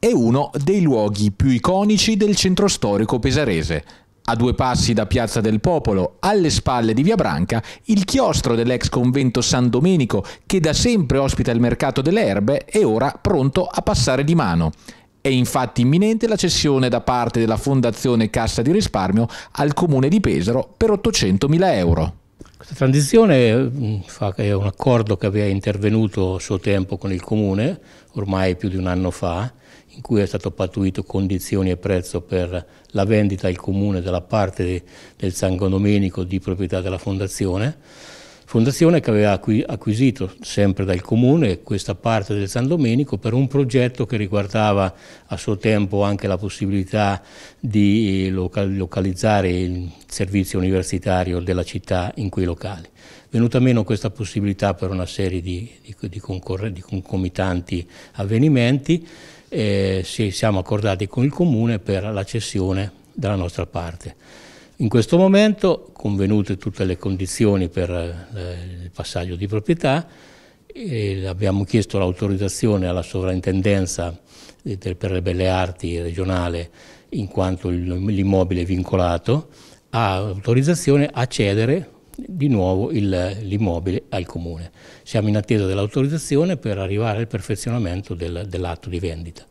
è uno dei luoghi più iconici del centro storico pesarese. A due passi da Piazza del Popolo, alle spalle di Via Branca, il chiostro dell'ex convento San Domenico, che da sempre ospita il mercato delle erbe, è ora pronto a passare di mano. È infatti imminente la cessione da parte della Fondazione Cassa di Risparmio al Comune di Pesaro per 800.000 euro. Questa transizione è mm, un accordo che aveva intervenuto a suo tempo con il Comune, ormai più di un anno fa, in cui è stato pattuito condizioni e prezzo per la vendita al Comune della parte del San Domenico di proprietà della Fondazione fondazione che aveva acquisito sempre dal comune questa parte del San Domenico per un progetto che riguardava a suo tempo anche la possibilità di eh, localizzare il servizio universitario della città in quei locali. Venuta meno questa possibilità per una serie di, di, di, di concomitanti avvenimenti, eh, siamo accordati con il comune per la cessione dalla nostra parte. In questo momento, convenute tutte le condizioni per eh, il passaggio di proprietà, abbiamo chiesto l'autorizzazione alla sovrintendenza eh, per le belle arti regionale in quanto l'immobile è vincolato, ha autorizzazione a cedere di nuovo l'immobile al comune. Siamo in attesa dell'autorizzazione per arrivare al perfezionamento del, dell'atto di vendita.